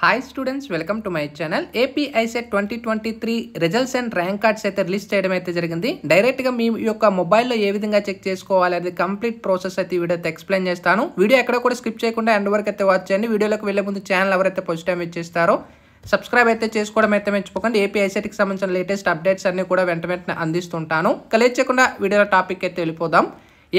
hi students welcome to my channel AP ICET twenty twenty three results and rank cards అయితే release చేయడం అయితే జరిగింది డైరెక్ట్గా మీ యొక్క మొబైల్లో ఏ విధంగా చెక్ చేసుకోవాలి అది కంప్లీట్ ప్రాసెస్ అయితే వీడియో అయితే ఎక్స్ప్లెయిన్ చేస్తాను వీడియో ఎక్కడ కూడా స్కిప్ చేయకుండా ఎండ్ వరకు అయితే వాచ్ చేయండి వీడియోలోకి వెళ్ళే ముందు ఛానల్ ఎవరైతే ఫస్ట్ టైం ఇచ్చేస్తారో సబ్స్క్రైబ్ అయితే చేసుకోవడం అయితే మెచ్చుకోకండి ఏపీఐసెట్కి సంబంధించిన లేటెస్ట్ అప్డేట్స్ అన్ని కూడా వెంట వెంటనే అందిస్తుంటాను కలియకుండా వీడియోలో టాపిక్ అయితే వెళ్ళిపోదాం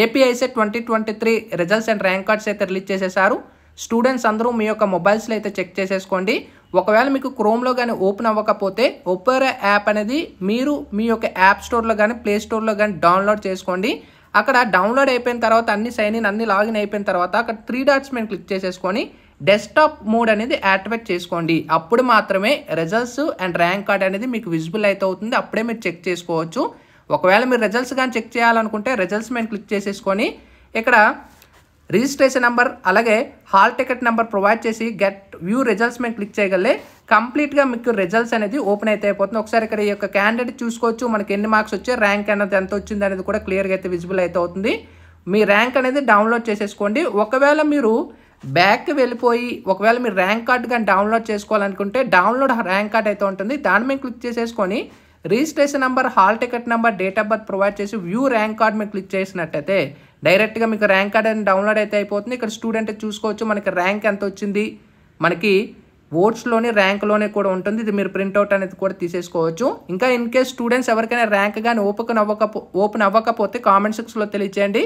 AP ICET twenty twenty three results and rank cards అయితే రిలీజ్ చేసేసారు స్టూడెంట్స్ అందరూ మీ యొక్క మొబైల్స్లో అయితే చెక్ చేసేసుకోండి ఒకవేళ మీకు క్రోమ్లో కానీ ఓపెన్ అవ్వకపోతే ఒపెరా యాప్ అనేది మీరు మీ యొక్క యాప్ స్టోర్లో కానీ ప్లే స్టోర్లో కానీ డౌన్లోడ్ చేసుకోండి అక్కడ డౌన్లోడ్ అయిపోయిన తర్వాత అన్ని సైన్ ఇన్ అన్ని లాగిన్ అయిపోయిన తర్వాత అక్కడ త్రీ డాట్స్ మేము క్లిక్ చేసేసుకొని డెస్క్టాప్ మోడ్ అనేది యాక్టివేట్ చేసుకోండి అప్పుడు మాత్రమే రిజల్ట్స్ అండ్ ర్యాంక్ కార్డ్ అనేది మీకు విజిబుల్ అయితే అవుతుంది అప్పుడే మీరు చెక్ చేసుకోవచ్చు ఒకవేళ మీరు రిజల్ట్స్ కానీ చెక్ చేయాలనుకుంటే రిజల్ట్స్ మేము క్లిక్ చేసేసుకొని ఇక్కడ రిజిస్ట్రేషన్ నెంబర్ అలాగే హాల్ టికెట్ నెంబర్ ప్రొవైడ్ చేసి గెట్ వ్యూ రిజల్ట్స్ మేము క్లిక్ చేయగలి కంప్లీట్గా మీకు రిజల్ట్స్ అనేది ఓపెన్ అయితే అయిపోతుంది ఒకసారి ఇక్కడ ఈ యొక్క క్యాండిడేట్ చూసుకోవచ్చు మనకి ఎన్ని మార్క్స్ వచ్చాయి ర్యాంక్ అనేది ఎంత వచ్చింది అనేది కూడా క్లియర్గా అయితే విజిబుల్ అయితే అవుతుంది మీ ర్యాంక్ అనేది డౌన్లోడ్ చేసేసుకోండి ఒకవేళ మీరు బ్యాక్కి వెళ్ళిపోయి ఒకవేళ మీరు ర్యాంక్ కార్డ్ కానీ డౌన్లోడ్ చేసుకోవాలనుకుంటే డౌన్లోడ్ ర్యాంక్ కార్డ్ అయితే ఉంటుంది దాని మీద క్లిక్ చేసేసుకొని registration number hall ticket number date of birth provide చేసి వ్యూ ర్యాంక్ కార్డ్ మీద క్లిక్ చేసినట్టయితే డైరెక్ట్గా మీకు ర్యాంక్ కార్డ్ అని డౌన్లోడ్ అయితే అయిపోతుంది ఇక్కడ స్టూడెంట్ చూసుకోవచ్చు మనకి ర్యాంక్ ఎంత వచ్చింది మనకి ఓట్స్లోనే ర్యాంక్లోనే కూడా ఉంటుంది ఇది మీరు ప్రింట్అవుట్ అనేది కూడా తీసేసుకోవచ్చు ఇంకా ఇన్ కేస్ స్టూడెంట్స్ ఎవరికైనా ర్యాంక్ కానీ ఓపెన్ అవ్వకపో ఓపెన్ అవ్వకపోతే కామెంట్ సెక్స్లో తెలియచేయండి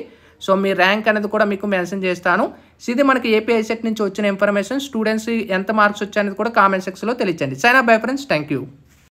సో మీ ర్యాంక్ అనేది కూడా మీకు మెన్షన్ చేస్తాను ఇది మనకి ఏపీ ఐసెట్ నుంచి వచ్చిన ఇన్ఫర్మేషన్ స్టూడెంట్స్ ఎంత మార్క్స్ వచ్చాయనేది కూడా కామెంట్ సెక్స్లో తెలియచండి సైనా బై ఫ్రెండ్స్ థ్యాంక్ యూ